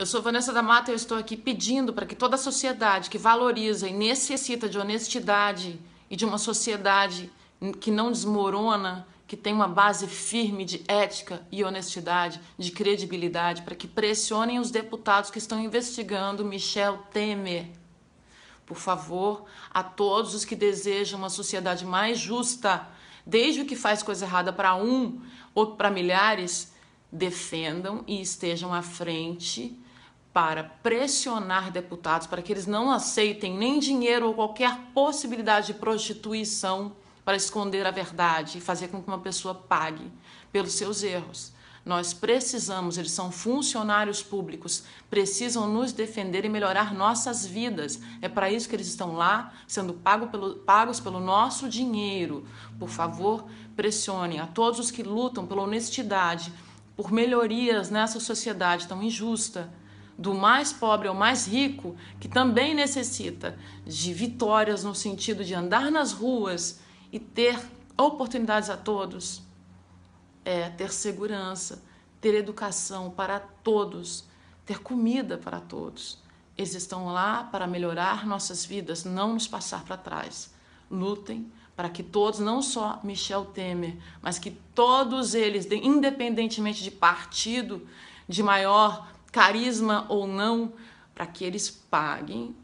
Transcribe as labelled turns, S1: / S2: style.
S1: Eu sou Vanessa da Mata e eu estou aqui pedindo para que toda a sociedade que valoriza e necessita de honestidade e de uma sociedade que não desmorona, que tem uma base firme de ética e honestidade, de credibilidade, para que pressionem os deputados que estão investigando Michel Temer. Por favor, a todos os que desejam uma sociedade mais justa, desde o que faz coisa errada para um ou para milhares, defendam e estejam à frente para pressionar deputados para que eles não aceitem nem dinheiro ou qualquer possibilidade de prostituição para esconder a verdade e fazer com que uma pessoa pague pelos seus erros. Nós precisamos, eles são funcionários públicos, precisam nos defender e melhorar nossas vidas. É para isso que eles estão lá, sendo pago pelo, pagos pelo nosso dinheiro. Por favor, pressionem a todos os que lutam pela honestidade, por melhorias nessa sociedade tão injusta do mais pobre ao mais rico, que também necessita de vitórias no sentido de andar nas ruas e ter oportunidades a todos, é ter segurança, ter educação para todos, ter comida para todos. Eles estão lá para melhorar nossas vidas, não nos passar para trás. Lutem para que todos, não só Michel Temer, mas que todos eles, independentemente de partido, de maior carisma ou não, para que eles paguem